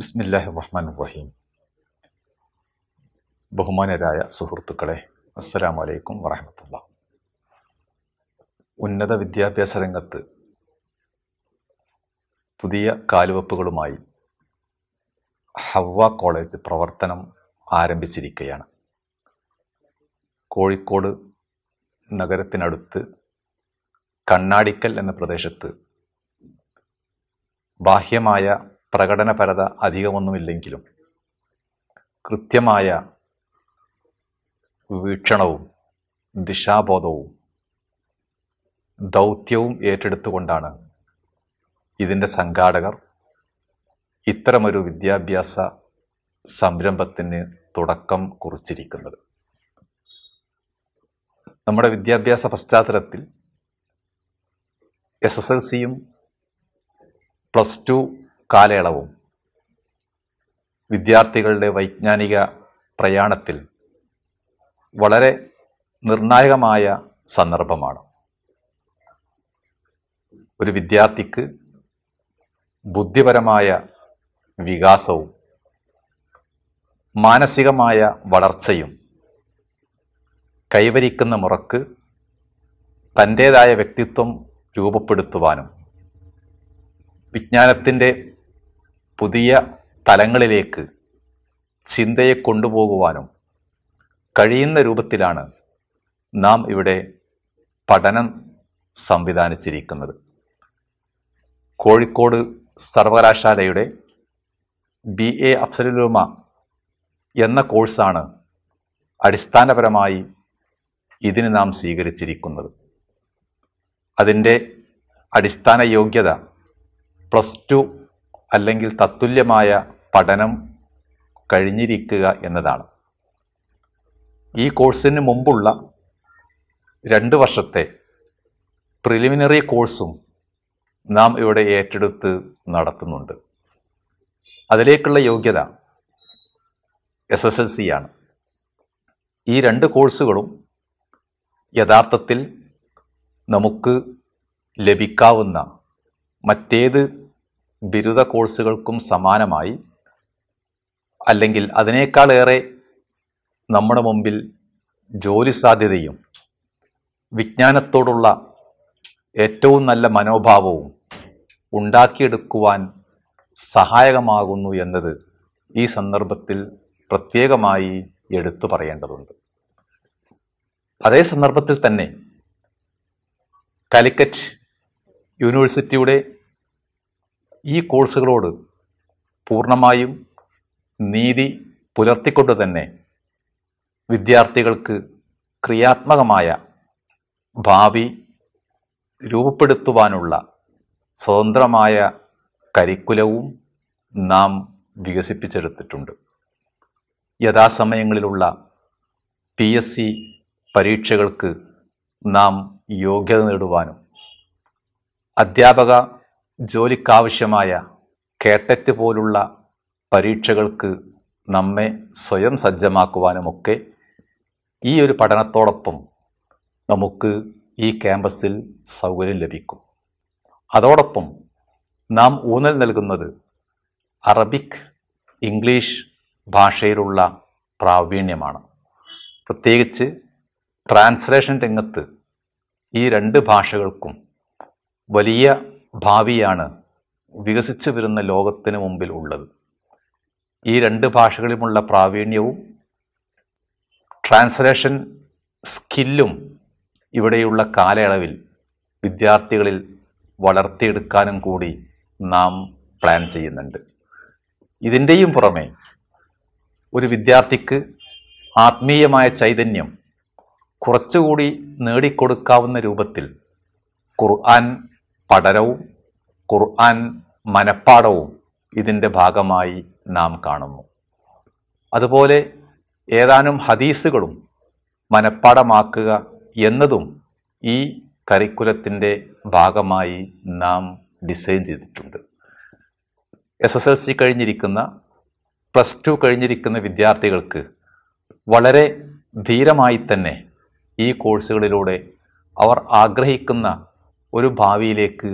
ബിസ്മില്ലാഹി റഹ്മാൻ റഹീം ബഹുമാനരായ സുഹൃത്തുക്കളെ അസ്സലാം വലൈക്കും വറഹമത്തുള്ള ഉന്നത വിദ്യാഭ്യാസ രംഗത്ത് പുതിയ കാലുവെപ്പുകളുമായി ഹവ കോളേജ് പ്രവർത്തനം ആരംഭിച്ചിരിക്കുകയാണ് കോഴിക്കോട് നഗരത്തിനടുത്ത് കണ്ണാടിക്കൽ എന്ന പ്രദേശത്ത് ബാഹ്യമായ പ്രകടനപരത അധികമൊന്നുമില്ലെങ്കിലും കൃത്യമായ വീക്ഷണവും ദിശാബോധവും ദൗത്യവും ഏറ്റെടുത്തുകൊണ്ടാണ് ഇതിൻ്റെ സംഘാടകർ ഇത്തരമൊരു വിദ്യാഭ്യാസ സംരംഭത്തിന് തുടക്കം കുറിച്ചിരിക്കുന്നത് നമ്മുടെ വിദ്യാഭ്യാസ പശ്ചാത്തലത്തിൽ എസ് എസ് എൽ സിയും പ്ലസ് ടു കാലയളവും വിദ്യാർത്ഥികളുടെ വൈജ്ഞാനിക പ്രയാണത്തിൽ വളരെ നിർണായകമായ സന്ദർഭമാണ് ഒരു വിദ്യാർത്ഥിക്ക് ബുദ്ധിപരമായ വികാസവും മാനസികമായ വളർച്ചയും കൈവരിക്കുന്ന മുറക്ക് തൻ്റേതായ വ്യക്തിത്വം രൂപപ്പെടുത്തുവാനും വിജ്ഞാനത്തിൻ്റെ പുതിയ തലങ്ങളിലേക്ക് ചിന്തയെ കൊണ്ടുപോകുവാനും കഴിയുന്ന രൂപത്തിലാണ് നാം ഇവിടെ പഠനം സംവിധാനിച്ചിരിക്കുന്നത് കോഴിക്കോട് സർവകലാശാലയുടെ ബി എ അഫ്സലുലുമ എന്ന കോഴ്സാണ് അടിസ്ഥാനപരമായി ഇതിന് നാം സ്വീകരിച്ചിരിക്കുന്നത് അതിൻ്റെ അടിസ്ഥാന യോഗ്യത പ്ലസ് ടു അല്ലെങ്കിൽ തത്തുല്യമായ പഠനം കഴിഞ്ഞിരിക്കുക എന്നതാണ് ഈ കോഴ്സിന് മുമ്പുള്ള രണ്ട് വർഷത്തെ പ്രിലിമിനറി കോഴ്സും നാം ഇവിടെ ഏറ്റെടുത്ത് നടത്തുന്നുണ്ട് അതിലേക്കുള്ള യോഗ്യത എസ് എസ് എൽ സി ആണ് ഈ രണ്ട് കോഴ്സുകളും യഥാർത്ഥത്തിൽ നമുക്ക് ലഭിക്കാവുന്ന മറ്റേത് ബിരുദ കോഴ്സുകൾക്കും സമാനമായി അല്ലെങ്കിൽ അതിനേക്കാളേറെ നമ്മുടെ മുമ്പിൽ ജോലി സാധ്യതയും വിജ്ഞാനത്തോടുള്ള ഏറ്റവും നല്ല മനോഭാവവും ഉണ്ടാക്കിയെടുക്കുവാൻ സഹായകമാകുന്നു എന്നത് ഈ സന്ദർഭത്തിൽ പ്രത്യേകമായി എടുത്തു പറയേണ്ടതുണ്ട് അതേ സന്ദർഭത്തിൽ തന്നെ കാലിക്കറ്റ് യൂണിവേഴ്സിറ്റിയുടെ ഈ കോഴ്സുകളോട് പൂർണ്ണമായും നീതി പുലർത്തിക്കൊണ്ട് തന്നെ വിദ്യാർത്ഥികൾക്ക് ക്രിയാത്മകമായ ഭാവി രൂപപ്പെടുത്തുവാനുള്ള സ്വതന്ത്രമായ കരിക്കുലവും നാം വികസിപ്പിച്ചെടുത്തിട്ടുണ്ട് യഥാസമയങ്ങളിലുള്ള പി എസ് സി പരീക്ഷകൾക്ക് നാം യോഗ്യത നേടുവാനും അധ്യാപക ജോലിക്കാവശ്യമായ കേട്ടറ്റ് പോലുള്ള പരീക്ഷകൾക്ക് നമ്മെ സ്വയം സജ്ജമാക്കുവാനുമൊക്കെ ഈ ഒരു പഠനത്തോടൊപ്പം നമുക്ക് ഈ ക്യാമ്പസിൽ സൗകര്യം ലഭിക്കും അതോടൊപ്പം നാം ഊന്നൽ നൽകുന്നത് അറബിക് ഇംഗ്ലീഷ് ഭാഷയിലുള്ള പ്രാവീണ്യമാണ് പ്രത്യേകിച്ച് ട്രാൻസ്ലേഷൻ രംഗത്ത് ഈ രണ്ട് ഭാഷകൾക്കും വലിയ ഭാവിയാണ് വികസിച്ചു വരുന്ന ലോകത്തിന് മുമ്പിൽ ഉള്ളത് ഈ രണ്ട് ഭാഷകളിലുമുള്ള പ്രാവീണ്യവും ട്രാൻസ്ലേഷൻ സ്കില്ലും ഇവിടെയുള്ള കാലയളവിൽ വിദ്യാർത്ഥികളിൽ വളർത്തിയെടുക്കാനും കൂടി നാം പ്ലാൻ ചെയ്യുന്നുണ്ട് ഇതിൻ്റെയും പുറമെ ഒരു വിദ്യാർത്ഥിക്ക് ആത്മീയമായ ചൈതന്യം കുറച്ചുകൂടി നേടിക്കൊടുക്കാവുന്ന രൂപത്തിൽ ഖുർആൻ പഠനവും ഖുർആൻ മനപ്പാടവും ഇതിൻ്റെ ഭാഗമായി നാം കാണുന്നു അതുപോലെ ഏതാനും ഹദീസുകളും മനപ്പാടമാക്കുക എന്നതും ഈ കരിക്കുലത്തിൻ്റെ ഭാഗമായി നാം ഡിസൈൻ ചെയ്തിട്ടുണ്ട് എസ് എസ് എൽ സി കഴിഞ്ഞിരിക്കുന്ന പ്ലസ് ടു കഴിഞ്ഞിരിക്കുന്ന വിദ്യാർത്ഥികൾക്ക് വളരെ ധീരമായി തന്നെ ഈ കോഴ്സുകളിലൂടെ അവർ ആഗ്രഹിക്കുന്ന ഒരു ഭാവിയിലേക്ക്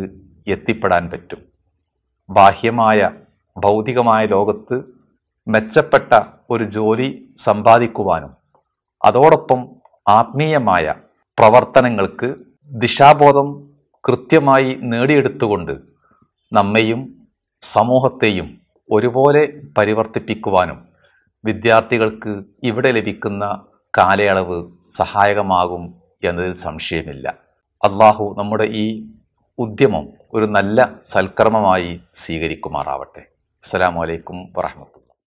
എത്തിപ്പെടാൻ പറ്റും ബാഹ്യമായ ഭൗതികമായ ലോകത്ത് മെച്ചപ്പെട്ട ഒരു ജോലി സമ്പാദിക്കുവാനും അതോടൊപ്പം ആത്മീയമായ പ്രവർത്തനങ്ങൾക്ക് ദിശാബോധം കൃത്യമായി നേടിയെടുത്തുകൊണ്ട് നമ്മെയും സമൂഹത്തെയും ഒരുപോലെ പരിവർത്തിപ്പിക്കുവാനും വിദ്യാർത്ഥികൾക്ക് ഇവിടെ ലഭിക്കുന്ന കാലയളവ് സഹായകമാകും എന്നതിൽ സംശയമില്ല അള്ളാഹു നമ്മുടെ ഈ ഉദ്യമം ഒരു നല്ല സൽക്കർമ്മമായി സ്വീകരിക്കുമാറാവട്ടെ അസ്സാം വലൈക്കും വാഹമത്തു